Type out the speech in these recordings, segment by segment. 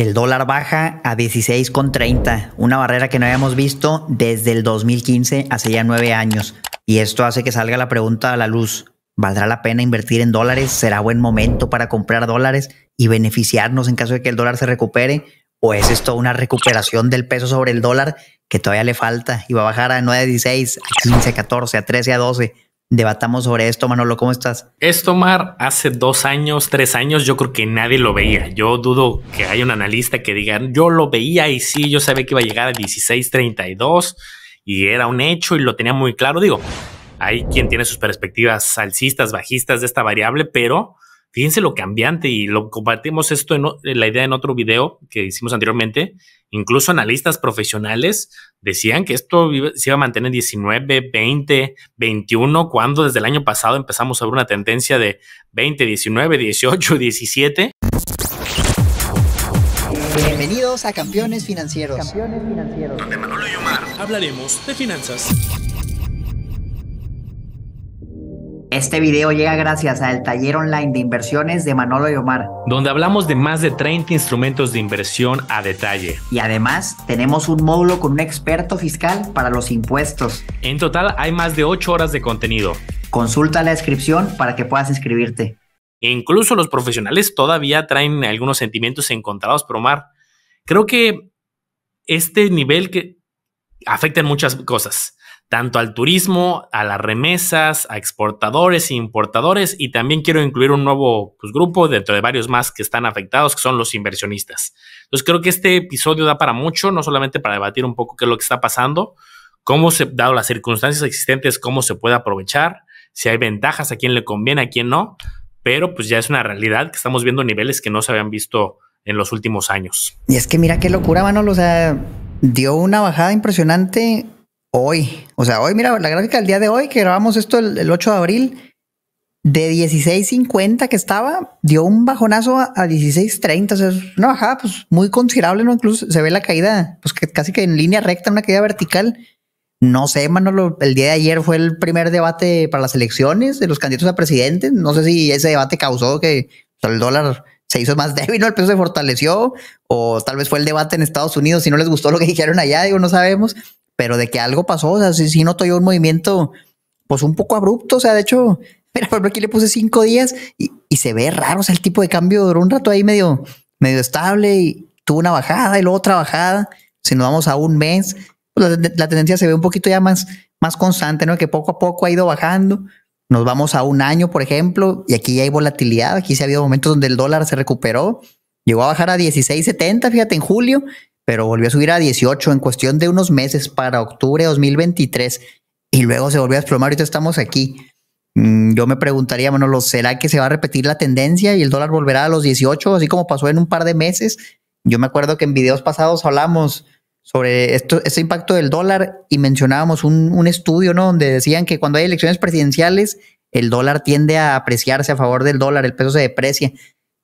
El dólar baja a 16,30, una barrera que no habíamos visto desde el 2015, hace ya nueve años. Y esto hace que salga la pregunta a la luz. ¿Valdrá la pena invertir en dólares? ¿Será buen momento para comprar dólares y beneficiarnos en caso de que el dólar se recupere? ¿O es esto una recuperación del peso sobre el dólar que todavía le falta y va a bajar a 9.16, a a 15, a 14, a 13, a 12? debatamos sobre esto. Manolo, ¿cómo estás? Esto, Mar, hace dos años, tres años, yo creo que nadie lo veía. Yo dudo que haya un analista que diga, yo lo veía y sí, yo sabía que iba a llegar a 16.32 y era un hecho y lo tenía muy claro. Digo, hay quien tiene sus perspectivas alcistas, bajistas de esta variable, pero Fíjense lo cambiante y lo compartimos esto en, la idea en otro video que hicimos anteriormente. Incluso analistas profesionales decían que esto se iba a mantener 19, 20, 21, cuando desde el año pasado empezamos a ver una tendencia de 20, 19, 18, 17. Bienvenidos a Campeones Financieros. Campeones Financieros. Donde Manolo y Omar hablaremos de finanzas. Este video llega gracias al taller online de inversiones de Manolo y Omar, donde hablamos de más de 30 instrumentos de inversión a detalle. Y además tenemos un módulo con un experto fiscal para los impuestos. En total hay más de 8 horas de contenido. Consulta la descripción para que puedas inscribirte. Incluso los profesionales todavía traen algunos sentimientos encontrados, por Omar, creo que este nivel que afecta en muchas cosas tanto al turismo, a las remesas, a exportadores e importadores, y también quiero incluir un nuevo pues, grupo dentro de varios más que están afectados, que son los inversionistas. Entonces creo que este episodio da para mucho, no solamente para debatir un poco qué es lo que está pasando, cómo se, dado las circunstancias existentes, cómo se puede aprovechar, si hay ventajas, a quién le conviene, a quién no, pero pues ya es una realidad que estamos viendo niveles que no se habían visto en los últimos años. Y es que mira qué locura, Manolo, o sea, dio una bajada impresionante hoy, o sea, hoy, mira, la gráfica del día de hoy, que grabamos esto el, 8 de abril, de 16.50 que estaba, dio un bajonazo a, 16.30, o sea, una bajada pues muy considerable, ¿no? Incluso se ve la caída, pues que casi que en línea recta, una caída vertical. No sé, Manolo, el día de ayer fue el primer debate para las elecciones de los candidatos a presidente. No sé si ese debate causó que el dólar se hizo más débil, ¿no? el peso se fortaleció, o tal vez fue el debate en Estados Unidos, si no les gustó lo que dijeron allá, digo, no sabemos, pero de que algo pasó, o sea, si si noto yo un movimiento, pues un poco abrupto, o sea, de hecho, mira, por aquí le puse cinco días y, se ve raro, o sea, el tipo de cambio duró un rato ahí medio, medio estable y tuvo una bajada y luego otra bajada, si nos vamos a un mes, pues, la, tendencia se ve un poquito ya más, más constante, ¿no? Que poco a poco ha ido bajando. Nos vamos a un año, por ejemplo, y aquí ya hay volatilidad. Aquí se ha habido momentos donde el dólar se recuperó, llegó a bajar a 16.70, fíjate, en julio, pero volvió a subir a 18 en cuestión de unos meses para octubre de 2023 y luego se volvió a desplomar. Ahorita estamos aquí. Mm, yo me preguntaría, bueno, ¿será que se va a repetir la tendencia y el dólar volverá a los 18, así como pasó en un par de meses? Yo me acuerdo que en videos pasados hablamos sobre esto, este impacto del dólar y mencionábamos un, un estudio, ¿no? Donde decían que cuando hay elecciones presidenciales, el dólar tiende a apreciarse a favor del dólar, el peso se deprecia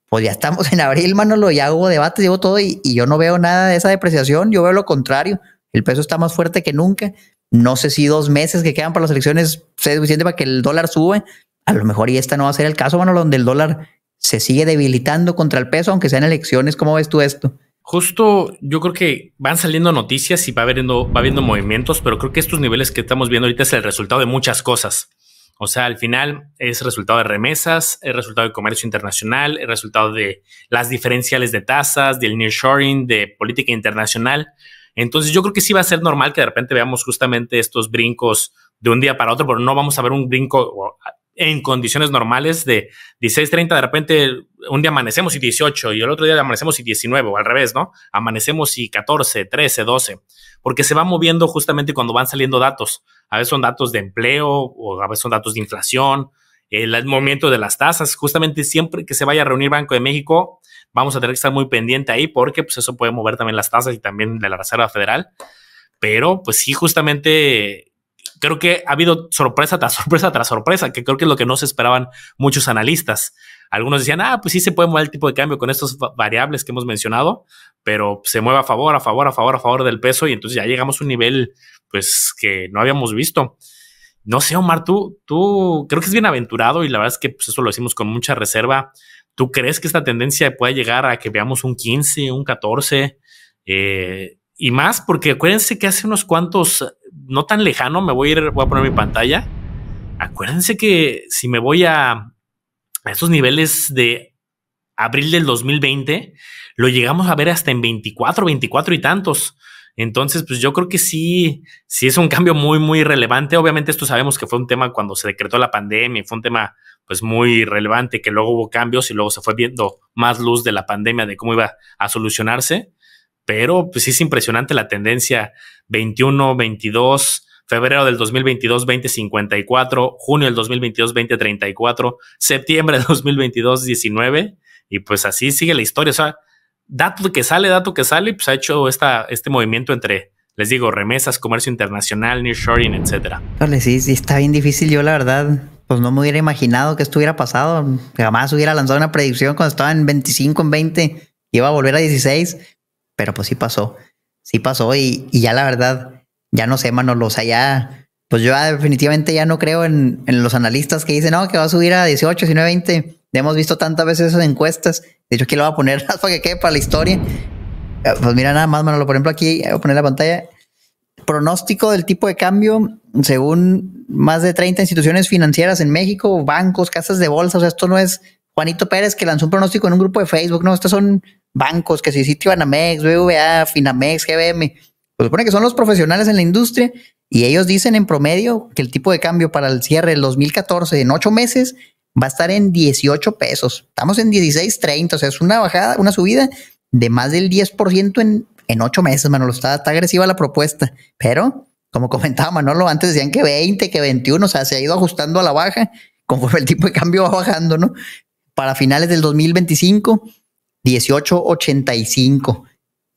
pues ya estamos en abril, Manolo, ya hubo debates, llevo todo y, yo no veo nada de esa depreciación, yo veo lo contrario. El peso está más fuerte que nunca. No sé si dos meses que quedan para las elecciones sea suficiente para que el dólar sube. A lo mejor y esta no va a ser el caso, Manolo, donde el dólar se sigue debilitando contra el peso, aunque sean elecciones. ¿Cómo ves tú esto? Justo yo creo que van saliendo noticias y va habiendo, va habiendo movimientos, pero creo que estos niveles que estamos viendo ahorita es el resultado de muchas cosas. O sea, al final es resultado de remesas, es resultado de comercio internacional, es resultado de las diferenciales de tasas, del nearshoring, de política internacional. Entonces yo creo que sí va a ser normal que de repente veamos justamente estos brincos de un día para otro, pero no vamos a ver un brinco en condiciones normales de 16.30, de repente un día amanecemos y 18 y el otro día amanecemos y 19, o al revés, ¿no? Amanecemos y 14, 13, 12 porque se va moviendo justamente cuando van saliendo datos. A veces son datos de empleo o a veces son datos de inflación, el movimiento de las tasas. Justamente siempre que se vaya a reunir Banco de México, vamos a tener que estar muy pendiente ahí porque pues, eso puede mover también las tasas y también de la Reserva Federal. Pero pues sí, justamente creo que ha habido sorpresa tras sorpresa tras sorpresa, que creo que es lo que no se esperaban muchos analistas. Algunos decían, ah, pues sí se puede mover el tipo de cambio con estas variables que hemos mencionado, pero se mueve a favor, a favor, a favor, a favor del peso y entonces ya llegamos a un nivel pues que no habíamos visto. No sé, Omar, tú, tú creo que es bien aventurado y la verdad es que pues, eso lo decimos con mucha reserva. ¿Tú crees que esta tendencia puede llegar a que veamos un 15, un 14? Eh, y más, porque acuérdense que hace unos cuantos, no tan lejano, me voy a ir, voy a poner mi pantalla. Acuérdense que si me voy a, a esos niveles de abril del 2020, lo llegamos a ver hasta en 24, 24 y tantos. Entonces, pues yo creo que sí, sí es un cambio muy, muy relevante. Obviamente esto sabemos que fue un tema cuando se decretó la pandemia, fue un tema pues muy relevante, que luego hubo cambios y luego se fue viendo más luz de la pandemia, de cómo iba a solucionarse. Pero pues sí es impresionante la tendencia 21, 22, febrero del 2022 2054, junio del 2022 2034, septiembre del 2022 19 y pues así sigue la historia, o sea, dato que sale, dato que sale, pues ha hecho esta, este movimiento entre les digo, remesas, comercio internacional, nearshoring, etcétera. sí, sí, está bien difícil. Yo, la verdad, pues no me hubiera imaginado que esto hubiera pasado. Jamás hubiera lanzado una predicción cuando estaba en 25, en 20, iba a volver a 16, pero pues sí pasó. Sí pasó y ya la verdad, ya no sé, Manolo, o sea, ya, pues yo definitivamente ya no creo en, los analistas que dicen, no, que va a subir a 18, 19, 20. Ya hemos visto tantas veces esas encuestas. De hecho, aquí lo voy a poner para que quede para la historia. Eh, pues mira, nada más, Manolo, por ejemplo, aquí voy a poner la pantalla. Pronóstico del tipo de cambio, según más de 30 instituciones financieras en México, bancos, casas de bolsa. O sea, esto no es Juanito Pérez que lanzó un pronóstico en un grupo de Facebook. No, estos son bancos que si sitio MEX, BBVA, Finamex, GBM pues supone que son los profesionales en la industria y ellos dicen en promedio que el tipo de cambio para el cierre del 2014 en ocho meses va a estar en 18 pesos. Estamos en 16.30, o sea, es una bajada, una subida de más del 10% en, en ocho meses, Manolo. Está, está agresiva la propuesta, pero como comentaba Manolo, antes decían que 20, que 21, o sea, se ha ido ajustando a la baja conforme el tipo de cambio va bajando, ¿no? Para finales del 2025, 18.85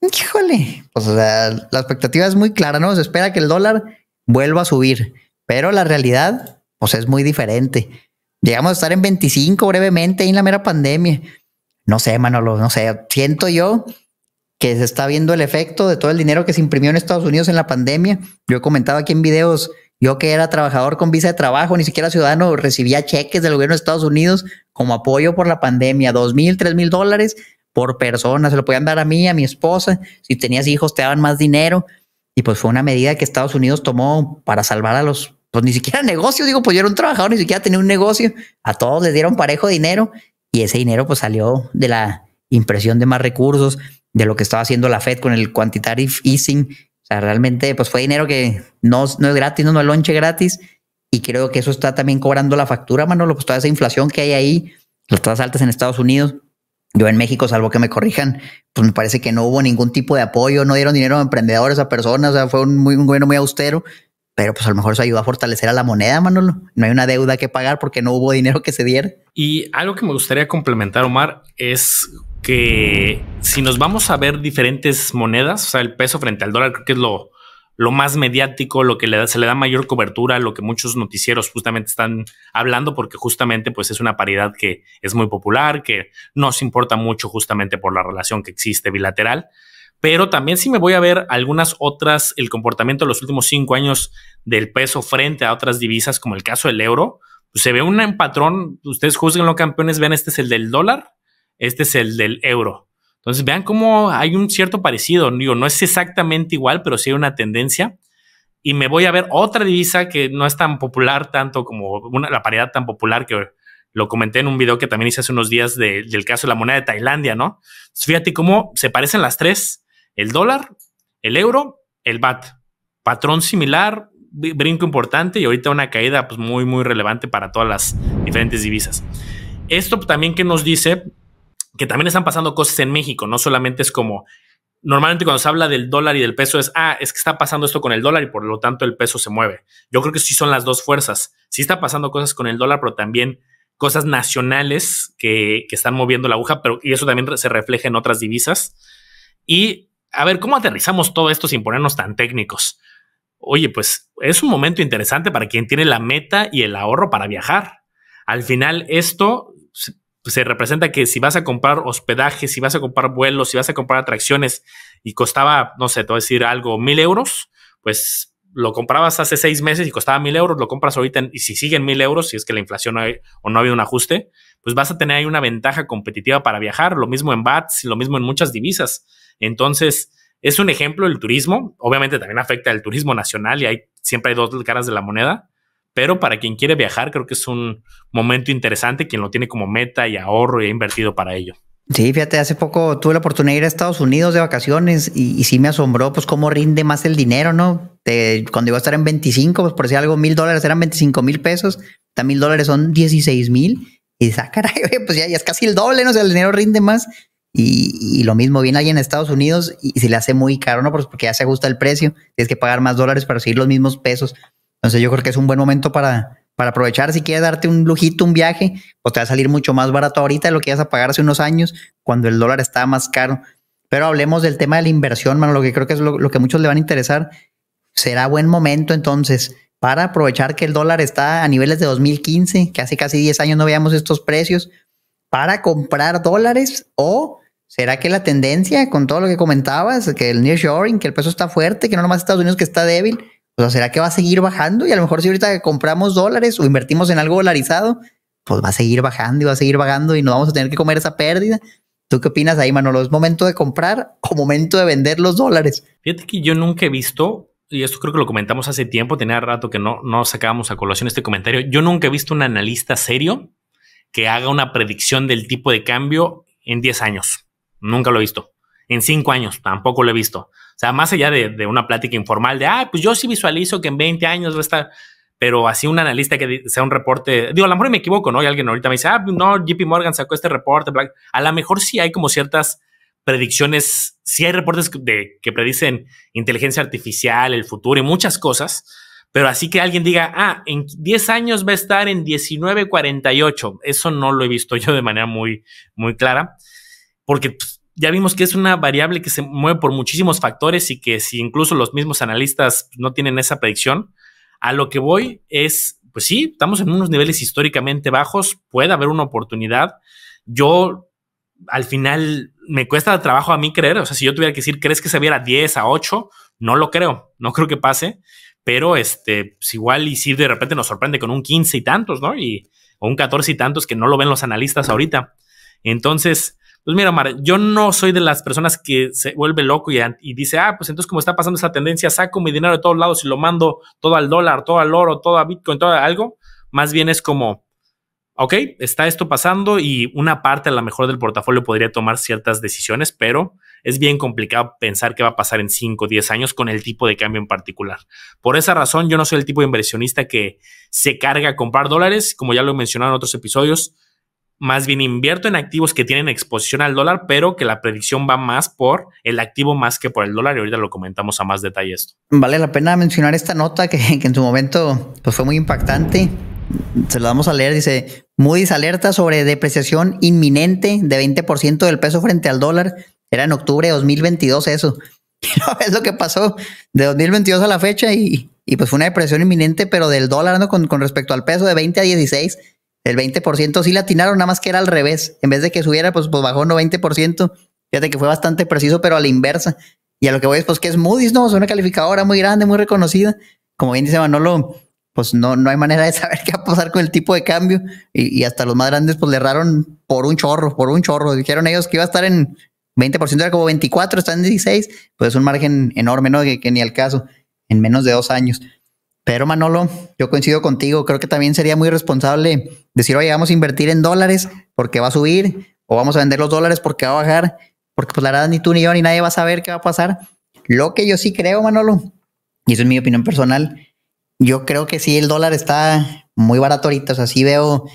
híjole, pues o sea, la expectativa es muy clara, ¿no? Se espera que el dólar vuelva a subir, pero la realidad, pues es muy diferente. Llegamos a estar en 25 brevemente en la mera pandemia. No sé, Manolo, no sé, siento yo que se está viendo el efecto de todo el dinero que se imprimió en Estados Unidos en la pandemia. Yo he comentado aquí en videos, yo que era trabajador con visa de trabajo, ni siquiera ciudadano, recibía cheques del gobierno de Estados Unidos como apoyo por la pandemia, dos mil, tres mil dólares por persona, se lo podían dar a mí, a mi esposa, si tenías hijos te daban más dinero y pues fue una medida que Estados Unidos tomó para salvar a los, pues ni siquiera negocios, digo, pues yo era un trabajador, ni siquiera tenía un negocio, a todos les dieron parejo dinero y ese dinero pues salió de la impresión de más recursos, de lo que estaba haciendo la Fed con el quantitative easing, o sea, realmente pues fue dinero que no, no es gratis, no, es lonche gratis y creo que eso está también cobrando la factura, Manolo, pues toda esa inflación que hay ahí, las tasas altas en Estados Unidos, yo en México, salvo que me corrijan, pues me parece que no hubo ningún tipo de apoyo, no dieron dinero a emprendedores, a personas, o sea, fue un, muy, un gobierno muy austero, pero pues a lo mejor eso ayudó a fortalecer a la moneda, Manolo. No hay una deuda que pagar porque no hubo dinero que se diera. Y algo que me gustaría complementar, Omar, es que si nos vamos a ver diferentes monedas, o sea, el peso frente al dólar, creo que es lo, lo más mediático, lo que le da, se le da mayor cobertura, lo que muchos noticieros justamente están hablando, porque justamente pues es una paridad que es muy popular, que nos importa mucho justamente por la relación que existe bilateral. Pero también si me voy a ver algunas otras, el comportamiento de los últimos cinco años del peso frente a otras divisas, como el caso del euro, pues se ve un patrón, ustedes juzguen los campeones, vean, este es el del dólar, este es el del euro. Entonces vean cómo hay un cierto parecido. Digo, no es exactamente igual, pero sí hay una tendencia. Y me voy a ver otra divisa que no es tan popular tanto como la paridad tan popular que lo comenté en un video que también hice hace unos días del caso de la moneda de Tailandia, ¿no? Entonces, fíjate cómo se parecen las tres, el dólar, el euro, el BAT. Patrón similar, brinco importante y ahorita una caída pues, muy, muy relevante para todas las diferentes divisas. Esto también que nos dice que también están pasando cosas en México, no solamente es como, normalmente cuando se habla del dólar y del peso es, ah, es que está pasando esto con el dólar y por lo tanto el peso se mueve. Yo creo que sí son las dos fuerzas. Sí está pasando cosas con el dólar, pero también cosas nacionales que, que están moviendo la aguja, pero y eso también se refleja en otras divisas. Y a ver, ¿cómo aterrizamos todo esto sin ponernos tan técnicos? Oye, pues es un momento interesante para quien tiene la meta y el ahorro para viajar. Al final, esto pues, se representa que si vas a comprar hospedaje, si vas a comprar vuelos, si vas a comprar atracciones y costaba, no sé, te voy a decir algo, mil euros, pues lo comprabas hace seis meses y costaba mil euros, lo compras ahorita y si siguen mil euros, si es que la inflación hay, o no ha habido un ajuste, pues vas a tener ahí una ventaja competitiva para viajar, lo mismo en BATS, lo mismo en muchas divisas. Entonces, es un ejemplo el turismo, obviamente también afecta al turismo nacional y hay, siempre hay dos caras de la moneda, pero para quien quiere viajar, creo que es un momento interesante, quien lo tiene como meta y ahorro y ha invertido para ello. Sí, fíjate, hace poco tuve la oportunidad de ir a Estados Unidos de vacaciones y, sí me asombró, pues, cómo rinde más el dinero, ¿no? cuando iba a estar en 25, pues, por si algo, mil dólares eran 25 mil pesos, mil dólares son 16 mil. Y dice, ah, caray, oye, pues ya, es casi el doble, ¿no? O sea, el dinero rinde más. Y, lo mismo, viene ahí en Estados Unidos y, y se le hace muy caro, ¿no? Pues, porque ya se ajusta el precio, tienes que pagar más dólares para seguir los mismos pesos. Entonces yo creo que es un buen momento para, para aprovechar. Si quieres darte un lujito, un viaje, O pues te va a salir mucho más barato ahorita de lo que ibas a pagar hace unos años cuando el dólar estaba más caro. Pero hablemos del tema de la inversión, mano, lo que creo que es lo, que muchos le van a interesar. Será buen momento entonces para aprovechar que el dólar está a niveles de 2015, que hace casi 10 años no veíamos estos precios, para comprar dólares o será que la tendencia con todo lo que comentabas, que el nearshoring, que el peso está fuerte, que no nomás Estados Unidos que está débil, o sea, ¿será que va a seguir bajando? Y a lo mejor si ahorita compramos dólares o invertimos en algo dolarizado, pues va a seguir bajando y va a seguir bajando y no vamos a tener que comer esa pérdida. ¿Tú qué opinas ahí, Manolo? ¿Es momento de comprar o momento de vender los dólares? Fíjate que yo nunca he visto, y esto creo que lo comentamos hace tiempo, tenía rato que no, no sacábamos a colación este comentario, yo nunca he visto un analista serio que haga una predicción del tipo de cambio en 10 años. Nunca lo he visto en cinco años, tampoco lo he visto. O sea, más allá de, una plática informal de, ah, pues yo sí visualizo que en 20 años va a estar, pero así un analista que sea un reporte, digo, a lo mejor me equivoco, ¿no? Y alguien ahorita me dice, ah, pues no, JP Morgan sacó este reporte, bla. a lo mejor sí hay como ciertas predicciones, sí hay reportes de, que predicen inteligencia artificial, el futuro y muchas cosas, pero así que alguien diga, ah, en 10 años va a estar en 1948, eso no lo he visto yo de manera muy, muy clara, porque... Pues, ya vimos que es una variable que se mueve por muchísimos factores y que si incluso los mismos analistas no tienen esa predicción, a lo que voy es, pues sí, estamos en unos niveles históricamente bajos, puede haber una oportunidad. Yo al final me cuesta trabajo a mí creer, o sea, si yo tuviera que decir, ¿crees que se viera 10, a 8? No lo creo, no creo que pase, pero este, pues igual y si de repente nos sorprende con un 15 y tantos, ¿no? Y, un 14 y tantos que no lo ven los analistas ahorita. Entonces, pues mira, Omar, yo no soy de las personas que se vuelve loco y, dice, ah, pues entonces como está pasando esa tendencia, saco mi dinero de todos lados y lo mando todo al dólar, todo al oro, todo a Bitcoin, todo a algo. Más bien es como, ok, está esto pasando y una parte a lo mejor del portafolio podría tomar ciertas decisiones, pero es bien complicado pensar qué va a pasar en 5 o 10 años con el tipo de cambio en particular. Por esa razón, yo no soy el tipo de inversionista que se carga a comprar dólares, como ya lo he mencionado en otros episodios. Más bien invierto en activos que tienen exposición al dólar, pero que la predicción va más por el activo más que por el dólar. Y ahorita lo comentamos a más detalle Vale la pena mencionar esta nota que, en su momento pues, fue muy impactante se la vamos a leer, dice, Moody's alerta sobre depreciación inminente de 20% del peso frente al dólar. Era en octubre de 2022 eso. es lo que pasó de 2022 a la fecha y, pues fue una depresión inminente, pero del dólar ¿no? con, con respecto al peso de 20 a 16. El 20% sí latinaron, nada más que era al revés. En vez de que subiera, pues, pues bajó 90%. Fíjate que fue bastante preciso, pero a la inversa. Y a lo que voy es, pues, que es Moody's, ¿no? Es una calificadora muy grande, muy reconocida. Como bien dice Manolo, pues no, no hay manera de saber qué va a pasar con el tipo de cambio. Y, hasta los más grandes, pues, le erraron por un chorro, por un chorro. Dijeron ellos que iba a estar en 20%, era como 24, está en 16. Pues es un margen enorme, ¿no? que ni al caso, en menos de dos años. Pero Manolo, yo coincido contigo, creo que también sería muy responsable decir, oye, vamos a invertir en dólares porque va a subir, o vamos a vender los dólares porque va a bajar, porque pues la verdad ni tú ni yo ni nadie va a saber qué va a pasar. Lo que yo sí creo, Manolo, y eso es mi opinión personal, yo creo que sí el dólar está muy barato ahorita, o sea, sí veo,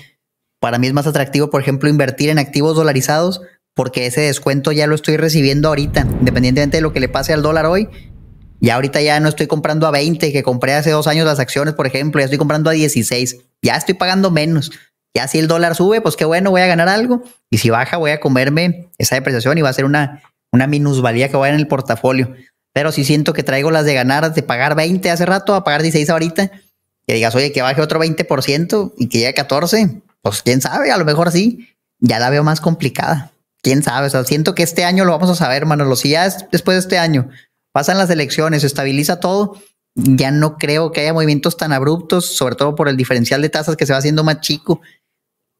para mí es más atractivo, por ejemplo, invertir en activos dolarizados porque ese descuento ya lo estoy recibiendo ahorita, independientemente de lo que le pase al dólar hoy, ya ahorita ya no estoy comprando a 20, que compré hace dos años las acciones, por ejemplo, ya estoy comprando a 16, ya estoy pagando menos. Ya si el dólar sube, pues qué bueno, voy a ganar algo. Y si baja, voy a comerme esa depreciación y va a ser una, una minusvalía que va en el portafolio. Pero si siento que traigo las de ganar, de pagar 20 hace rato a pagar 16 ahorita, que digas, oye, que baje otro 20% y que llegue a 14, pues quién sabe, a lo mejor sí, ya la veo más complicada. Quién sabe, o siento que este año lo vamos a saber, Manolo. Si ya es después de este año pasan las elecciones, se estabiliza todo, ya no creo que haya movimientos tan abruptos, sobre todo por el diferencial de tasas que se va haciendo más chico.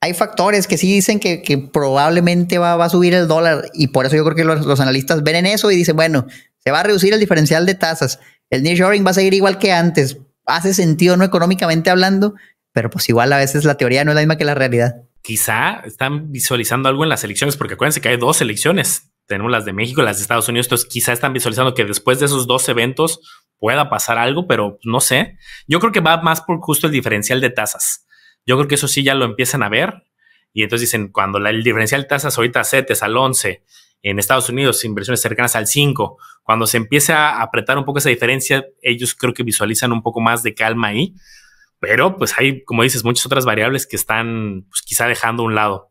Hay factores que sí dicen que, probablemente va, a subir el dólar y por eso yo creo que los, analistas ven en eso y dicen, bueno, se va a reducir el diferencial de tasas, el nearshoring va a seguir igual que antes, hace sentido no económicamente hablando, pero pues igual a veces la teoría no es la misma que la realidad. Quizá están visualizando algo en las elecciones, porque acuérdense que hay dos elecciones, tenemos las de México, las de Estados Unidos, entonces quizá están visualizando que después de esos dos eventos pueda pasar algo, pero no sé. Yo creo que va más por justo el diferencial de tasas. Yo creo que eso sí ya lo empiezan a ver y entonces dicen, cuando la, el diferencial de tasas ahorita es al 11, en Estados Unidos inversiones cercanas al 5, cuando se empiece a apretar un poco esa diferencia, ellos creo que visualizan un poco más de calma ahí, pero pues hay, como dices, muchas otras variables que están pues, quizá dejando un lado.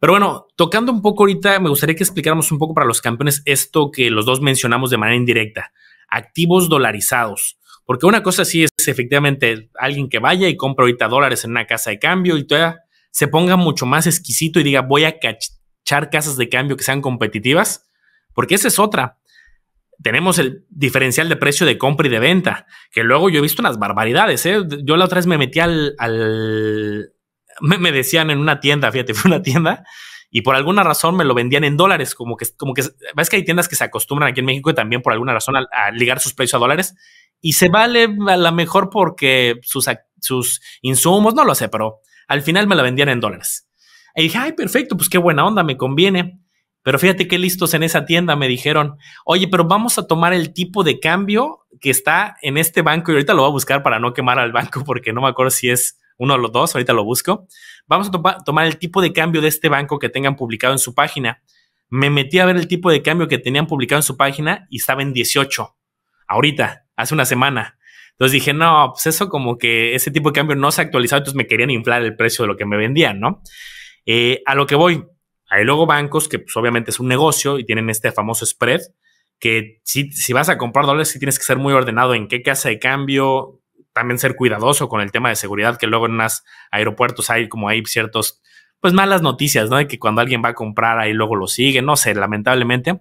Pero bueno, tocando un poco ahorita, me gustaría que explicáramos un poco para los campeones esto que los dos mencionamos de manera indirecta, activos dolarizados. Porque una cosa sí es efectivamente alguien que vaya y compra ahorita dólares en una casa de cambio y todavía se ponga mucho más exquisito y diga voy a cachar casas de cambio que sean competitivas, porque esa es otra. Tenemos el diferencial de precio de compra y de venta, que luego yo he visto unas barbaridades. ¿eh? Yo la otra vez me metí al, al me, decían en una tienda, fíjate, fue una tienda, y por alguna razón me lo vendían en dólares, como que, como que, ves que hay tiendas que se acostumbran aquí en México y también por alguna razón a, ligar sus precios a dólares, y se vale a lo mejor porque sus, sus insumos, no lo sé, pero al final me la vendían en dólares. Y dije, ay, perfecto, pues qué buena onda, me conviene. Pero fíjate qué listos en esa tienda me dijeron, oye, pero vamos a tomar el tipo de cambio que está en este banco y ahorita lo voy a buscar para no quemar al banco porque no me acuerdo si es uno de los dos, ahorita lo busco. Vamos a tomar el tipo de cambio de este banco que tengan publicado en su página. Me metí a ver el tipo de cambio que tenían publicado en su página y estaba en 18, ahorita, hace una semana. Entonces dije, no, pues eso como que ese tipo de cambio no se ha actualizado, entonces me querían inflar el precio de lo que me vendían, ¿no? Eh, a lo que voy, hay luego bancos que pues, obviamente es un negocio y tienen este famoso spread, que si, si vas a comprar dólares, sí tienes que ser muy ordenado en qué casa de cambio, también ser cuidadoso con el tema de seguridad, que luego en unos aeropuertos hay como hay ciertos, pues malas noticias, ¿no? De que cuando alguien va a comprar ahí luego lo sigue, no sé, lamentablemente,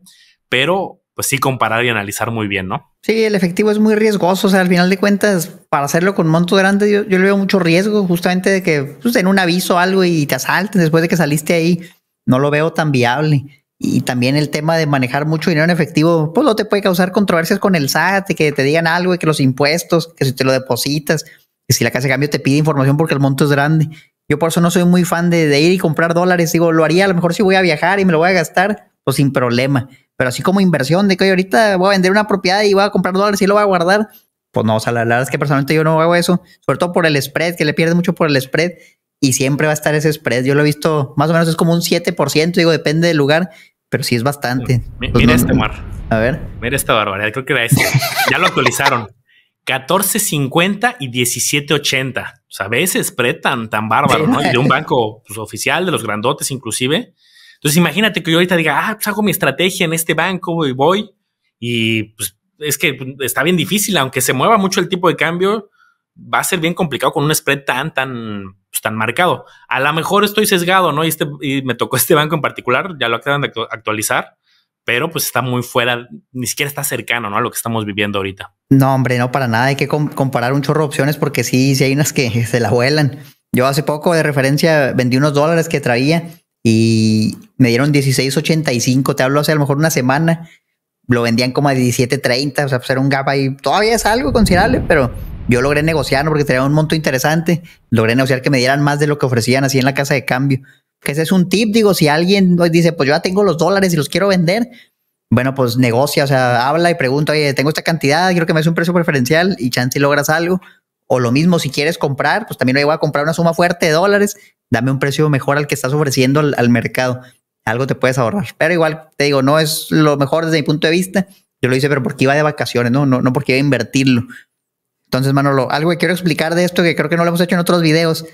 pero pues sí comparar y analizar muy bien, ¿no? Sí, el efectivo es muy riesgoso, o sea, al final de cuentas, para hacerlo con monto grande, yo, yo le veo mucho riesgo justamente de que pues, en un aviso algo y te asalten después de que saliste ahí, no lo veo tan viable. Y también el tema de manejar mucho dinero en efectivo, pues no te puede causar controversias con el SAT, que te digan algo, y que los impuestos, que si te lo depositas, que si la casa de cambio te pide información porque el monto es grande. Yo por eso no soy muy fan de, ir y comprar dólares. Digo, lo haría a lo mejor si voy a viajar y me lo voy a gastar, pues sin problema. Pero así como inversión, de que ahorita voy a vender una propiedad y voy a comprar dólares y lo voy a guardar, pues no, o sea, la, verdad es que personalmente yo no hago eso, sobre todo por el spread, que le pierde mucho por el spread y siempre va a estar ese spread. Yo lo he visto, más o menos es como un 7%, digo, depende del lugar pero sí es bastante. Pues mira, este mar. A ver. Mira esta barbaridad, creo que ya lo actualizaron. 14.50 y 17.80. O sea, a veces pretan tan, bárbaro, ¿no? de un banco pues, oficial, de los grandotes inclusive. Entonces imagínate que yo ahorita diga, ah, pues hago mi estrategia en este banco y voy. Y pues es que está bien difícil, aunque se mueva mucho el tipo de cambio, va a ser bien complicado con un spread tan, tan, pues, tan marcado. A lo mejor estoy sesgado, ¿no? Y, este, y me tocó este banco en particular, ya lo acaban de actualizar, pero pues está muy fuera, ni siquiera está cercano, ¿no? A lo que estamos viviendo ahorita. No, hombre, no, para nada hay que comparar un chorro de opciones porque sí, sí hay unas que se la vuelan. Yo hace poco de referencia vendí unos dólares que traía y me dieron 16.85, te hablo hace a lo mejor una semana lo vendían como a 17.30, o sea, pues era un gap ahí, todavía es algo considerable, pero yo logré negociar porque tenía un monto interesante, logré negociar que me dieran más de lo que ofrecían así en la casa de cambio. Que ese es un tip, digo, si alguien dice, pues yo ya tengo los dólares y los quiero vender, bueno, pues negocia, o sea, habla y pregunta, oye, tengo esta cantidad, quiero que me des un precio preferencial y chance y logras algo. O lo mismo, si quieres comprar, pues también voy a comprar una suma fuerte de dólares, dame un precio mejor al que estás ofreciendo al mercado algo te puedes ahorrar. Pero igual, te digo, no es lo mejor desde mi punto de vista. Yo lo hice, pero porque iba de vacaciones, no, no, no porque iba a invertirlo. Entonces, Manolo, algo que quiero explicar de esto, que creo que no lo hemos hecho en otros videos,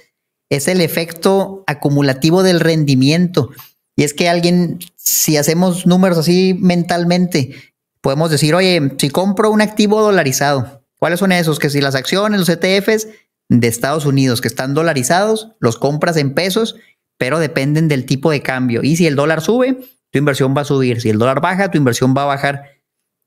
es el efecto acumulativo del rendimiento. Y es que alguien, si hacemos números así mentalmente, podemos decir, oye, si compro un activo dolarizado, ¿cuáles son esos? Que si las acciones, los ETFs de Estados Unidos que están dolarizados, los compras en pesos pero dependen del tipo de cambio. Y si el dólar sube, tu inversión va a subir. Si el dólar baja, tu inversión va a bajar.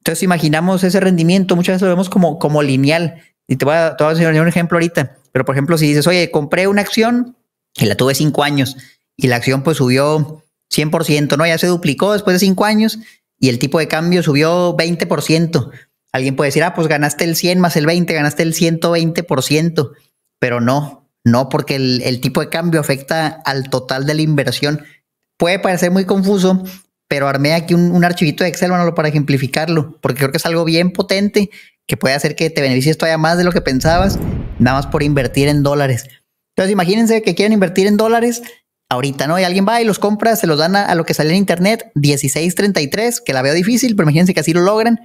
Entonces imaginamos ese rendimiento, muchas veces lo vemos como, como lineal. Y te voy, a, te un ejemplo ahorita. Pero por ejemplo, si dices, oye, compré una acción y la tuve cinco años y la acción pues subió 100%, ¿no? Ya se duplicó después de cinco años y el tipo de cambio subió 20%. Alguien puede decir, ah, pues ganaste el 100 más el 20, ganaste el 120%, pero no, no, porque el, tipo de cambio afecta al total de la inversión. Puede parecer muy confuso, pero armé aquí un, archivito de Excel bueno, para ejemplificarlo, porque creo que es algo bien potente que puede hacer que te beneficies todavía más de lo que pensabas, nada más por invertir en dólares. Entonces imagínense que quieren invertir en dólares ahorita, ¿no? Y alguien va y los compra, se los dan a, a lo que sale en internet, 16.33, que la veo difícil, pero imagínense que así lo logran.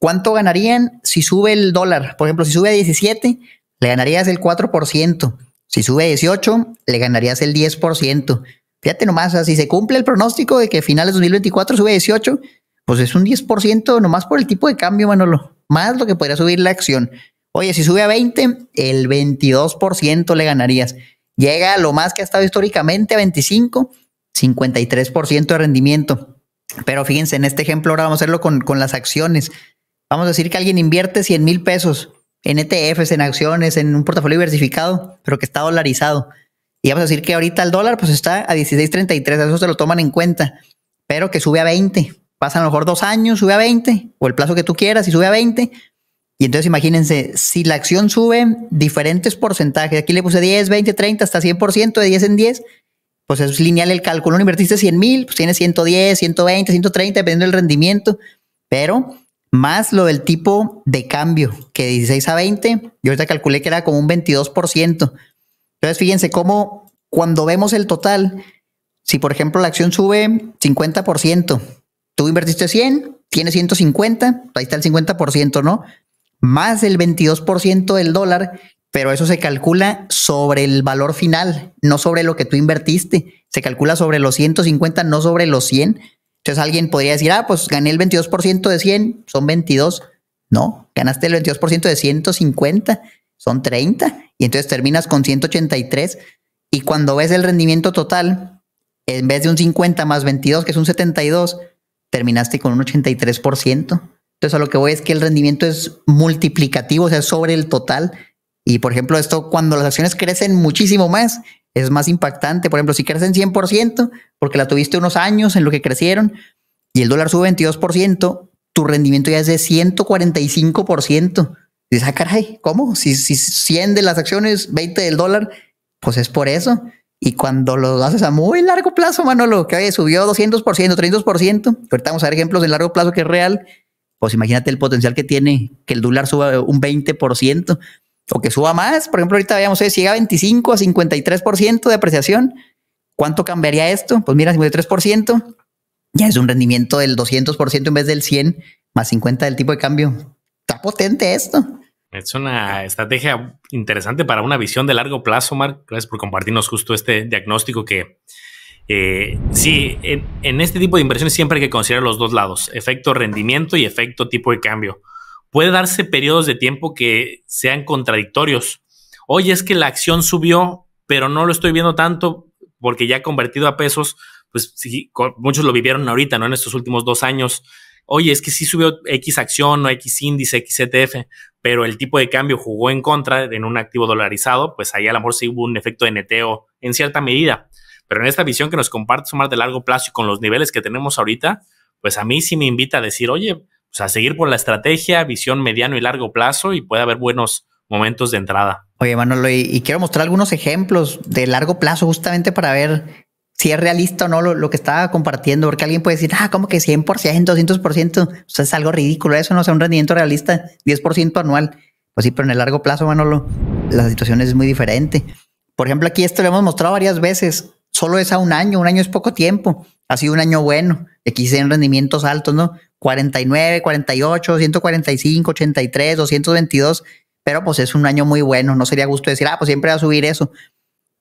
¿Cuánto ganarían si sube el dólar? Por ejemplo, si sube a 17, le ganarías el 4%. Si sube 18, le ganarías el 10%. Fíjate nomás, si se cumple el pronóstico de que finales 2024 sube 18, pues es un 10% nomás por el tipo de cambio, Manolo. Más lo que podría subir la acción. Oye, si sube a 20, el 22% le ganarías. Llega a lo más que ha estado históricamente, a 25, 53% de rendimiento. Pero fíjense, en este ejemplo ahora vamos a hacerlo con, con las acciones. Vamos a decir que alguien invierte 100 mil pesos en ETFs, en acciones, en un portafolio diversificado, pero que está dolarizado. Y vamos a decir que ahorita el dólar pues está a 16.33, eso se lo toman en cuenta, pero que sube a 20. Pasan a lo mejor dos años, sube a 20, o el plazo que tú quieras y sube a 20. Y entonces imagínense, si la acción sube diferentes porcentajes, aquí le puse 10, 20, 30, hasta 100%, de 10 en 10, pues es lineal el cálculo. No invertiste 100 mil, pues tiene 110, 120, 130, dependiendo del rendimiento, pero más lo del tipo de cambio, que de 16 a 20, yo ahorita calculé que era como un 22%. Entonces, fíjense cómo cuando vemos el total, si por ejemplo la acción sube 50%, tú invertiste 100, tienes 150, ahí está el 50%, ¿no? Más el 22% del dólar, pero eso se calcula sobre el valor final, no sobre lo que tú invertiste. Se calcula sobre los 150, no sobre los 100. Entonces alguien podría decir, ah, pues gané el 22% de 100, son 22. No, ganaste el 22% de 150, son 30. Y entonces terminas con 183. Y cuando ves el rendimiento total, en vez de un 50 más 22, que es un 72, terminaste con un 83%. Entonces a lo que voy es que el rendimiento es multiplicativo, o sea, sobre el total. Y por ejemplo, esto cuando las acciones crecen muchísimo más, es más impactante. Por ejemplo, si crecen 100%, porque la tuviste unos años en lo que crecieron, y el dólar sube 22%, tu rendimiento ya es de 145%. dices, ah, caray, ¿cómo? Si, si 100 de las acciones, 20 del dólar, pues es por eso. Y cuando lo haces a muy largo plazo, Manolo, que subió 200%, 300%, ahorita vamos a ver ejemplos de largo plazo que es real, pues imagínate el potencial que tiene que el dólar suba un 20% o que suba más. Por ejemplo, ahorita veíamos eh, si llega a 25 a 53% de apreciación, ¿cuánto cambiaría esto? Pues mira, 53% ya es un rendimiento del 200% en vez del 100 más 50 del tipo de cambio. Está potente esto. Es una estrategia interesante para una visión de largo plazo, Mark. Gracias por compartirnos justo este diagnóstico que eh, sí, en, este tipo de inversiones siempre hay que considerar los dos lados, efecto rendimiento y efecto tipo de cambio puede darse periodos de tiempo que sean contradictorios. Oye, es que la acción subió, pero no lo estoy viendo tanto porque ya convertido a pesos, pues muchos lo vivieron ahorita, ¿no? En estos últimos dos años. Oye, es que sí subió X acción o X índice, X ETF, pero el tipo de cambio jugó en contra en un activo dolarizado, pues ahí a lo mejor sí hubo un efecto de neteo en cierta medida. Pero en esta visión que nos comparte Sumar de largo plazo y con los niveles que tenemos ahorita, pues a mí sí me invita a decir, oye, o sea, seguir por la estrategia, visión mediano y largo plazo y puede haber buenos momentos de entrada. Oye, Manolo, y, quiero mostrar algunos ejemplos de largo plazo justamente para ver si es realista o no lo, que estaba compartiendo, porque alguien puede decir, ah, como que 100%, 200%, o sea, es algo ridículo, eso no es un rendimiento realista, 10% anual. Pues sí, pero en el largo plazo, Manolo, la situación es muy diferente. Por ejemplo, aquí esto lo hemos mostrado varias veces, solo es a un año, un año es poco tiempo, ha sido un año bueno, aquí se rendimientos altos, ¿no? 49, 48, 145, 83, 222, pero pues es un año muy bueno, no sería gusto decir, ah, pues siempre va a subir eso.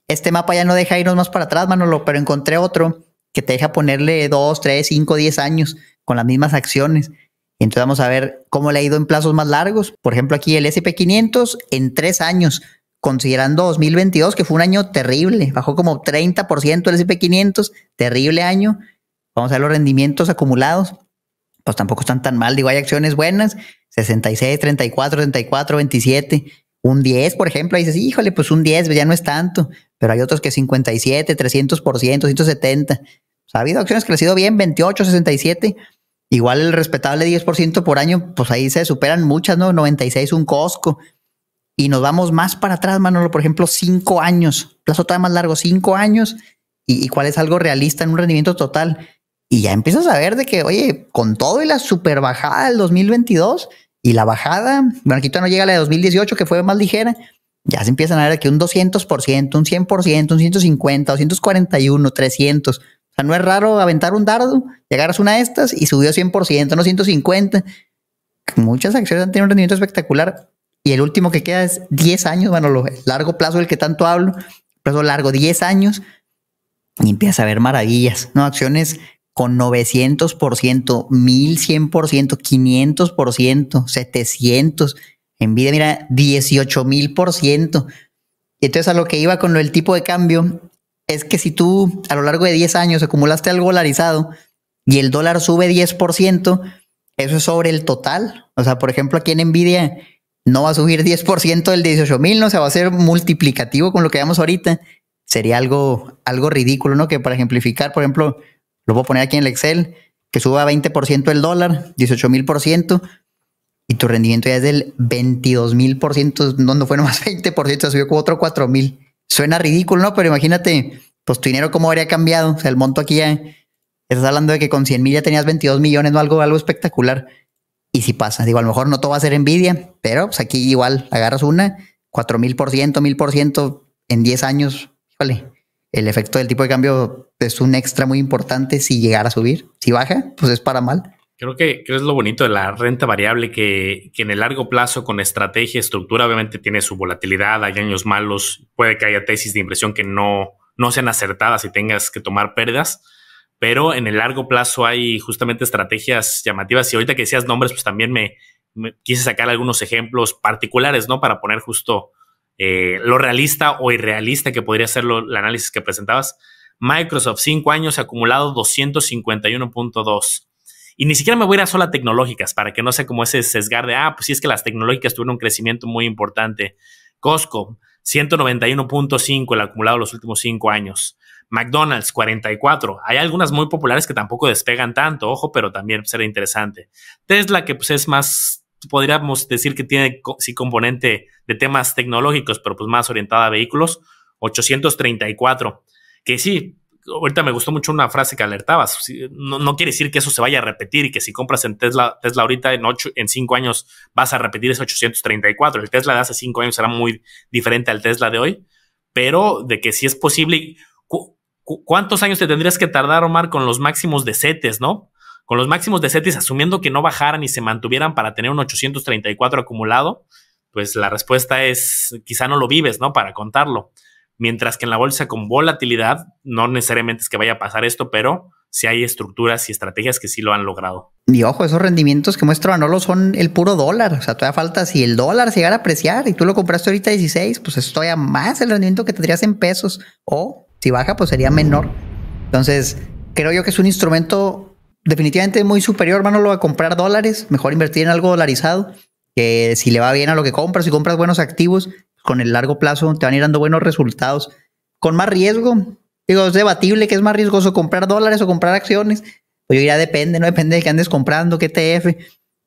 Este mapa ya no deja irnos más para atrás, Manolo, pero encontré otro que te deja ponerle 2, 3, 5, 10 años con las mismas acciones. Entonces vamos a ver cómo le ha ido en plazos más largos. Por ejemplo, aquí el SP500 en 3 años, considerando 2022, que fue un año terrible, bajó como 30% el SP500, terrible año. Vamos a ver los rendimientos acumulados pues tampoco están tan mal. Digo, hay acciones buenas, 66, 34, 34, 27, un 10, por ejemplo. Ahí dices, híjole, pues un 10 ya no es tanto, pero hay otros que 57, 300%, 170. O sea, ha habido acciones que han sido bien, 28, 67. Igual el respetable 10% por año, pues ahí se superan muchas, ¿no? 96, un cosco. Y nos vamos más para atrás, Manolo, por ejemplo, 5 años, plazo todavía más largo, cinco años. ¿Y, y cuál es algo realista en un rendimiento total? y ya empiezas a ver de que, oye, con todo y la super bajada del 2022 y la bajada, bueno, aquí todavía no llega la de 2018 que fue más ligera, ya se empiezan a ver que un 200%, un 100%, un 150, 241, 300. O sea, no es raro aventar un dardo, llegaras una de estas y subió 100%, no 150. Muchas acciones han tenido un rendimiento espectacular. Y el último que queda es 10 años, bueno, largo plazo del que tanto hablo, plazo largo, 10 años, y empiezas a ver maravillas, ¿no? Acciones con 900%, 1100%, 500%, 700, envidia, mira, 18000%. Y entonces a lo que iba con el tipo de cambio es que si tú a lo largo de 10 años acumulaste algo dolarizado y el dólar sube 10%, eso es sobre el total. O sea, por ejemplo, aquí en Nvidia no va a subir 10% del 18,000, mil, no se va a ser multiplicativo con lo que vemos ahorita. Sería algo, algo ridículo, ¿no? Que para ejemplificar, por ejemplo, lo puedo poner aquí en el Excel, que suba 20% el dólar, 18 mil por ciento, y tu rendimiento ya es del 22 mil por ciento, no, fue nomás 20 por ciento, subió otro 4 mil. Suena ridículo, ¿no? Pero imagínate, pues tu dinero cómo habría cambiado. O sea, el monto aquí ya, estás hablando de que con 100 mil ya tenías 22 millones, o Algo, algo espectacular. Y si pasa, digo, a lo mejor no todo va a ser envidia, pero pues aquí igual agarras una, 4 mil por ciento, mil por ciento en 10 años, híjole, el efecto del tipo de cambio es un extra muy importante si llegara a subir. Si baja, pues es para mal. Creo que, es lo bonito de la renta variable, que, en el largo plazo, con estrategia, estructura, obviamente tiene su volatilidad, hay años malos, puede que haya tesis de impresión que no, no sean acertadas y tengas que tomar pérdidas, pero en el largo plazo hay justamente estrategias llamativas y ahorita que decías nombres, pues también me, me quise sacar algunos ejemplos particulares, ¿no? Para poner justo eh, lo realista o irrealista que podría ser el análisis que presentabas, Microsoft, cinco años acumulado 251.2. Y ni siquiera me voy a ir a solo tecnológicas para que no sea como ese sesgar de, ah, pues sí es que las tecnológicas tuvieron un crecimiento muy importante. Costco, 191.5 el acumulado los últimos cinco años. McDonald's, 44. Hay algunas muy populares que tampoco despegan tanto, ojo, pero también será interesante. Tesla, que pues es más podríamos decir que tiene sí componente de temas tecnológicos, pero pues más orientada a vehículos, 834, que sí, ahorita me gustó mucho una frase que alertabas, no, quiere decir que eso se vaya a repetir y que si compras en Tesla, Tesla ahorita en, ocho, en cinco años vas a repetir ese 834, el Tesla de hace cinco años será muy diferente al Tesla de hoy, pero de que si es posible, ¿cuántos años te tendrías que tardar, Omar, con los máximos de setes, no? con los máximos de CETIS, asumiendo que no bajaran y se mantuvieran para tener un 834 acumulado, pues la respuesta es quizá no lo vives, ¿no? Para contarlo. Mientras que en la bolsa con volatilidad, no necesariamente es que vaya a pasar esto, pero si sí hay estructuras y estrategias que sí lo han logrado. Y ojo, esos rendimientos que muestra lo son el puro dólar. O sea, todavía falta, si el dólar se llegara a apreciar y tú lo compraste ahorita 16, pues estoy a más el rendimiento que tendrías en pesos. O si baja, pues sería menor. Entonces, creo yo que es un instrumento definitivamente es muy superior, hermano, lo de comprar dólares. Mejor invertir en algo dolarizado, que si le va bien a lo que compras, si compras buenos activos, con el largo plazo te van a ir dando buenos resultados. Con más riesgo, digo, es debatible que es más riesgoso comprar dólares o comprar acciones. Oye, pues ya depende, no depende de qué andes comprando, qué TF,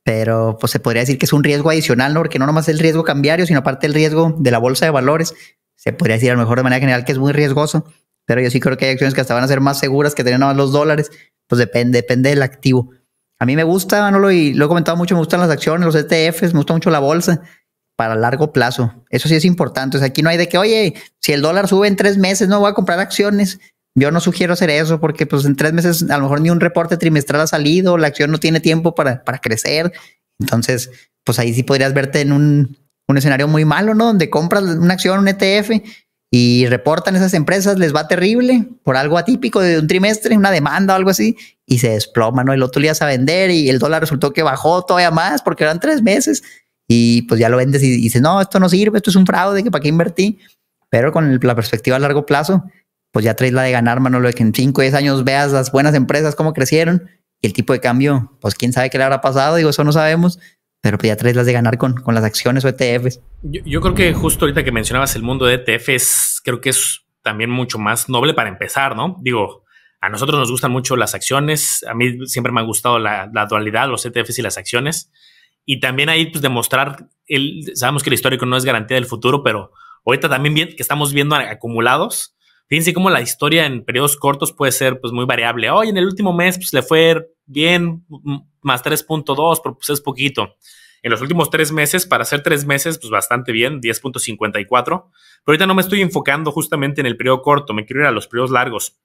Pero pues se podría decir que es un riesgo adicional, ¿no? Porque no nomás el riesgo cambiario, sino aparte el riesgo de la bolsa de valores. Se podría decir a lo mejor de manera general que es muy riesgoso. Pero yo sí creo que hay acciones que hasta van a ser más seguras que tener nada los dólares. Pues depende, depende del activo. A mí me gusta, Manolo, y lo he comentado mucho, me gustan las acciones, los ETFs, me gusta mucho la bolsa para largo plazo. Eso sí es importante. O aquí no hay de que, oye, si el dólar sube en tres meses, no voy a comprar acciones. Yo no sugiero hacer eso porque pues en tres meses a lo mejor ni un reporte trimestral ha salido, la acción no tiene tiempo para, crecer. Entonces, pues ahí sí podrías verte en un, un escenario muy malo, ¿no? Donde compras una acción, un ETF y reportan esas empresas, les va terrible por algo atípico de un trimestre, una demanda o algo así, y se desploma, ¿no? El otro día a vender y el dólar resultó que bajó todavía más porque eran tres meses y pues ya lo vendes y, dices, no, esto no sirve, esto es un fraude, que para qué invertí. Pero con la perspectiva a largo plazo, pues ya traes la de ganar, Manolo, de que en cinco o diez años veas las buenas empresas, cómo crecieron y el tipo de cambio, pues quién sabe qué le habrá pasado, digo, eso no sabemos, pero pues, ya tres las de ganar con, con las acciones o ETFs. Yo, yo, creo que justo ahorita que mencionabas el mundo de ETFs, creo que es también mucho más noble para empezar, ¿no? Digo, a nosotros nos gustan mucho las acciones, a mí siempre me ha gustado la, la dualidad, los ETFs y las acciones, y también ahí pues demostrar, el, sabemos que el histórico no es garantía del futuro, pero ahorita también bien, que estamos viendo acumulados, Fíjense cómo la historia en periodos cortos puede ser pues, muy variable. Hoy en el último mes pues, le fue bien, más 3.2, pero pues es poquito. En los últimos tres meses, para hacer tres meses, pues bastante bien, 10.54. Pero ahorita no me estoy enfocando justamente en el periodo corto, me quiero ir a los periodos largos.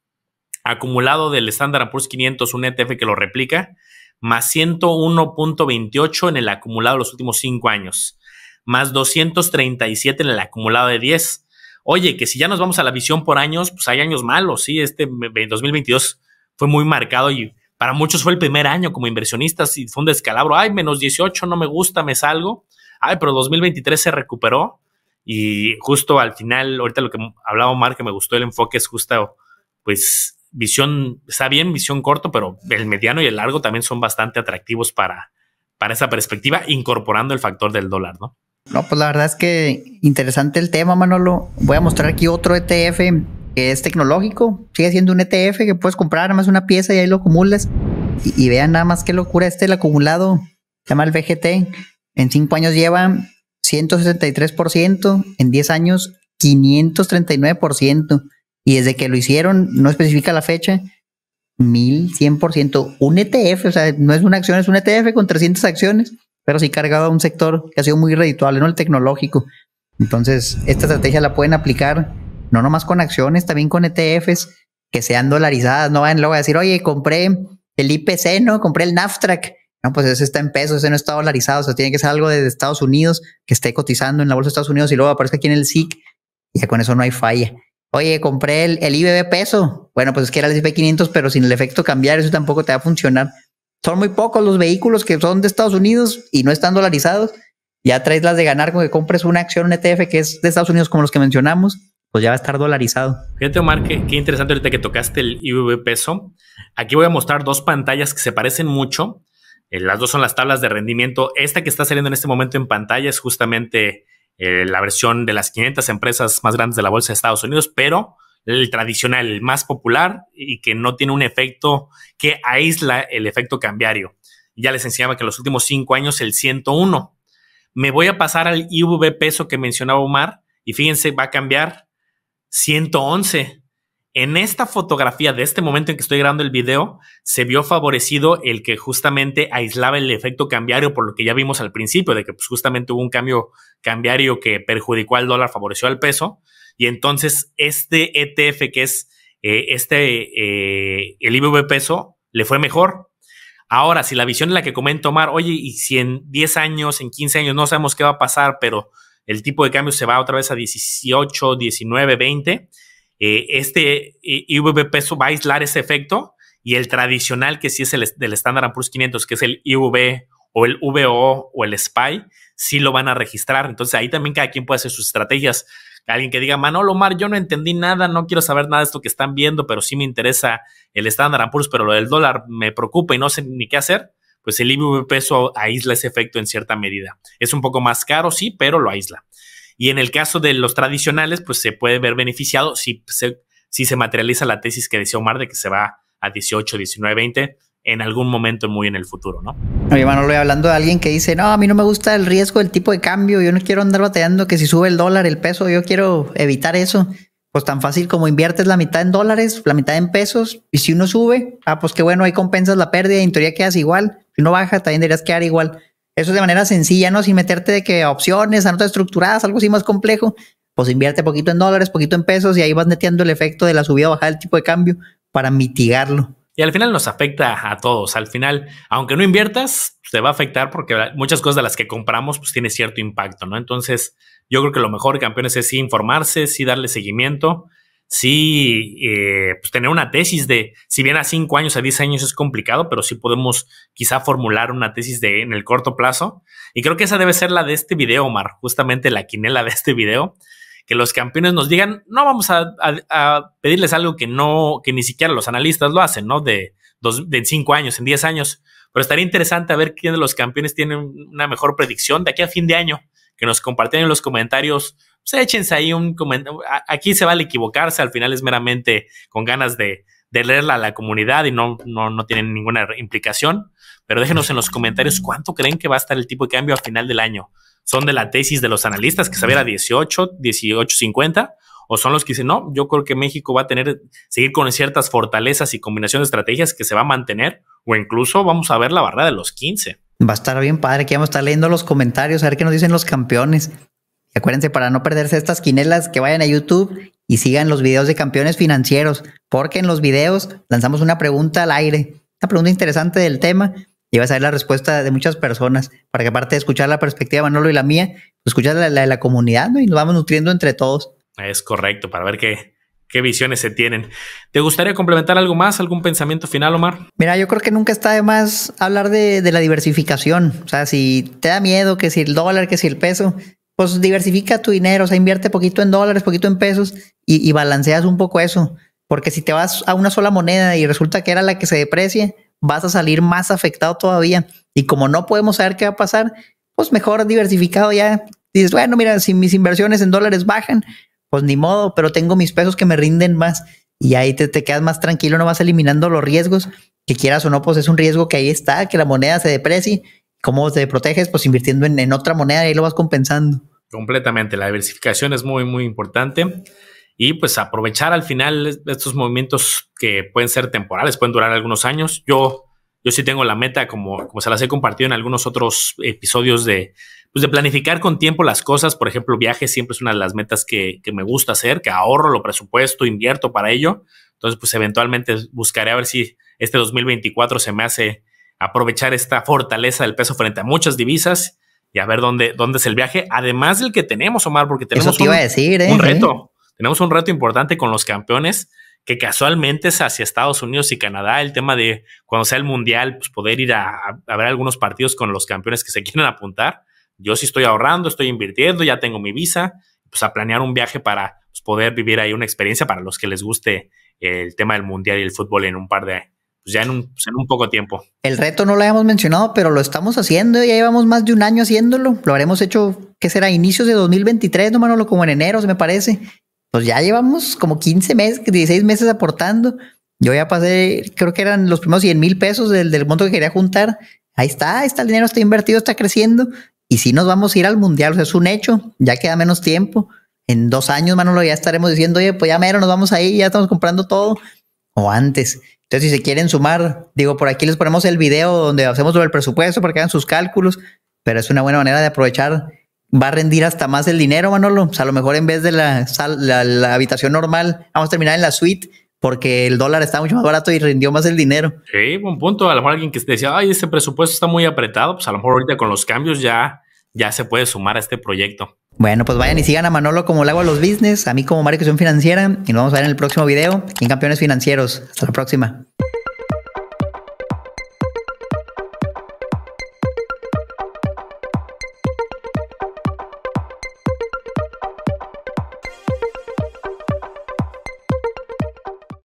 Acumulado del estándar Poor's 500, un ETF que lo replica, más 101.28 en el acumulado de los últimos cinco años, más 237 en el acumulado de 10 Oye, que si ya nos vamos a la visión por años, pues hay años malos, sí, este 2022 fue muy marcado y para muchos fue el primer año como inversionistas y fue un descalabro, ay, menos 18, no me gusta, me salgo, ay, pero 2023 se recuperó y justo al final, ahorita lo que hablaba Omar, que me gustó el enfoque es justo, pues visión, está bien, visión corto, pero el mediano y el largo también son bastante atractivos para, para esa perspectiva, incorporando el factor del dólar, ¿no? No, pues la verdad es que interesante el tema, Manolo. Voy a mostrar aquí otro ETF que es tecnológico. Sigue siendo un ETF que puedes comprar nada más una pieza y ahí lo acumulas. Y, vean nada más qué locura este, el acumulado. Se llama el VGT. En 5 años lleva 163%, en 10 años 539%. Y desde que lo hicieron, no especifica la fecha, 1100%. Un ETF, o sea, no es una acción, es un ETF con 300 acciones pero sí cargado a un sector que ha sido muy redituable, ¿no? El tecnológico. Entonces, esta estrategia la pueden aplicar no nomás con acciones, también con ETFs que sean dolarizadas. No van luego a decir, oye, compré el IPC, ¿no? Compré el NAFTRAC. No, pues ese está en pesos, ese no está dolarizado. O sea, tiene que ser algo de Estados Unidos que esté cotizando en la bolsa de Estados Unidos y luego aparezca aquí en el SIC. Y ya con eso no hay falla. Oye, compré el, IBB peso. Bueno, pues es que era el SP 500, pero sin el efecto cambiar, eso tampoco te va a funcionar son muy pocos los vehículos que son de Estados Unidos y no están dolarizados. Ya traes las de ganar con que compres una acción, un ETF que es de Estados Unidos, como los que mencionamos, pues ya va a estar dolarizado. Fíjate, Omar, qué, interesante ahorita que tocaste el IBB peso. Aquí voy a mostrar dos pantallas que se parecen mucho. Eh, las dos son las tablas de rendimiento. Esta que está saliendo en este momento en pantalla es justamente eh, la versión de las 500 empresas más grandes de la bolsa de Estados Unidos, pero el tradicional, el más popular y que no tiene un efecto que aísla el efecto cambiario. Ya les enseñaba que en los últimos cinco años el 101. Me voy a pasar al IVB peso que mencionaba Omar y fíjense, va a cambiar 111. En esta fotografía de este momento en que estoy grabando el video, se vio favorecido el que justamente aislaba el efecto cambiario, por lo que ya vimos al principio, de que pues, justamente hubo un cambio cambiario que perjudicó al dólar, favoreció al peso. Y entonces este ETF que es eh, este, eh, el IBV peso, le fue mejor. Ahora, si la visión en la que comen tomar oye, y si en 10 años, en 15 años, no sabemos qué va a pasar, pero el tipo de cambio se va otra vez a 18, 19, 20, este IVV peso va a aislar ese efecto y el tradicional, que sí es el del Standard Poor's 500, que es el IV o el VO o el SPY, sí lo van a registrar. Entonces ahí también cada quien puede hacer sus estrategias alguien que diga, Manolo Mar, yo no entendí nada, no quiero saber nada de esto que están viendo, pero sí me interesa el estándar Poor's, pero lo del dólar me preocupa y no sé ni qué hacer, pues el IBV peso aísla ese efecto en cierta medida. Es un poco más caro, sí, pero lo aísla. Y en el caso de los tradicionales, pues se puede ver beneficiado si se, si se materializa la tesis que decía Omar de que se va a 18, 19, 20 en algún momento muy en el futuro, ¿no? Oye, Manolo, hablando de alguien que dice, no, a mí no me gusta el riesgo del tipo de cambio, yo no quiero andar bateando que si sube el dólar, el peso, yo quiero evitar eso. Pues tan fácil como inviertes la mitad en dólares, la mitad en pesos, y si uno sube, ah, pues qué bueno, ahí compensas la pérdida, en teoría quedas igual, si uno baja, también deberías quedar igual. Eso es de manera sencilla, ¿no? Sin meterte de que opciones, anotas estructuradas, algo así más complejo, pues invierte poquito en dólares, poquito en pesos, y ahí vas metiendo el efecto de la subida o bajada del tipo de cambio para mitigarlo. Y al final nos afecta a todos. Al final, aunque no inviertas, te va a afectar porque muchas cosas de las que compramos pues tiene cierto impacto, ¿no? Entonces, yo creo que lo mejor, campeones, es informarse, sí darle seguimiento, sí eh, pues, tener una tesis de, si bien a 5 años, a 10 años es complicado, pero sí podemos quizá formular una tesis de en el corto plazo. Y creo que esa debe ser la de este video, Omar, justamente la quinela de este video, que los campeones nos digan, no vamos a, pedirles algo que no, que ni siquiera los analistas lo hacen, ¿no? De, dos, de cinco años, en diez años. Pero estaría interesante a ver quién de los campeones tiene una mejor predicción de aquí a fin de año, que nos compartan en los comentarios. Pues échense ahí un comentario. Aquí se vale equivocarse, al final es meramente con ganas de, de leerla a la comunidad y no, no, no, tienen ninguna implicación. Pero déjenos en los comentarios cuánto creen que va a estar el tipo de cambio a final del año son de la tesis de los analistas, que se a 18, 18, 50, o son los que dicen, no, yo creo que México va a tener, seguir con ciertas fortalezas y combinación de estrategias que se va a mantener, o incluso vamos a ver la barra de los 15. Va a estar bien padre, que vamos a estar leyendo los comentarios, a ver qué nos dicen los campeones. acuérdense, para no perderse estas quinelas, que vayan a YouTube y sigan los videos de campeones financieros, porque en los videos lanzamos una pregunta al aire, una pregunta interesante del tema, y vas a ver la respuesta de muchas personas, para que aparte de escuchar la perspectiva de Manolo y la mía, escuchar la, de la comunidad y nos vamos nutriendo entre todos. Es correcto, para ver qué, qué visiones se tienen. ¿Te gustaría complementar algo más, algún pensamiento final, Omar? Mira, yo creo que nunca está de más hablar de, la diversificación. O sea, si te da miedo que si el dólar, que si el peso, pues diversifica tu dinero, o sea, invierte poquito en dólares, poquito en pesos y, y balanceas un poco eso. Porque si te vas a una sola moneda y resulta que era la que se deprecia, vas a salir más afectado todavía. Y como no podemos saber qué va a pasar, pues mejor diversificado ya. Dices, bueno, mira, si mis inversiones en dólares bajan, pues ni modo, pero tengo mis pesos que me rinden más. Y ahí te, quedas más tranquilo, no vas eliminando los riesgos, que quieras o no, pues es un riesgo que ahí está, que la moneda se deprecie. ¿Cómo te proteges? Pues invirtiendo en, en otra moneda y ahí lo vas compensando. Completamente, la diversificación es muy, muy importante y pues aprovechar al final estos movimientos que pueden ser temporales, pueden durar algunos años. Yo, yo sí tengo la meta, como, como se las he compartido en algunos otros episodios, de, pues, de planificar con tiempo las cosas. Por ejemplo, viaje siempre es una de las metas que, me gusta hacer, que ahorro lo presupuesto, invierto para ello. Entonces, pues eventualmente buscaré a ver si este 2024 se me hace aprovechar esta fortaleza del peso frente a muchas divisas y a ver dónde, dónde es el viaje, además del que tenemos, Omar, porque tenemos un ¿eh? reto tenemos un reto importante con los campeones, que casualmente es hacia Estados Unidos y Canadá, el tema de cuando sea el mundial, pues, poder ir a, ver algunos partidos con los campeones que se quieren apuntar. Yo sí estoy ahorrando, estoy invirtiendo, ya tengo mi visa, pues a planear un viaje para pues, poder vivir ahí una experiencia para los que les guste el tema del mundial y el fútbol en un par de, pues ya en un, pues, poco tiempo. El reto no lo habíamos mencionado, pero lo estamos haciendo, ya llevamos más de un año haciéndolo, lo haremos hecho, ¿qué será? Inicios de 2023, no lo como en enero, se me parece, pues ya llevamos como 15 meses, 16 meses aportando. Yo ya pasé, creo que eran los primeros 100 mil pesos del, del, monto que quería juntar. Ahí está, ahí está el dinero, está invertido, está creciendo. Y si nos vamos a ir al mundial, o sea, es un hecho, ya queda menos tiempo. En dos años, Manolo, ya estaremos diciendo, oye, pues ya mero nos vamos ahí, ya estamos comprando todo. O antes. Entonces, si se quieren sumar, digo, por aquí les ponemos el video donde hacemos sobre el presupuesto para que hagan sus cálculos, pero es una buena manera de aprovechar va a rendir hasta más el dinero, Manolo. a lo mejor en vez de la, habitación normal, vamos a terminar en la suite porque el dólar está mucho más barato y rindió más el dinero. Sí, buen punto. A lo mejor alguien que decía, ay, este presupuesto está muy apretado, pues a lo mejor ahorita con los cambios ya, ya se puede sumar a este proyecto. Bueno, pues vayan y sigan a Manolo como le hago a los business, a mí como Marketing Financiera y nos vamos a ver en el próximo video en Campeones Financieros. Hasta la próxima.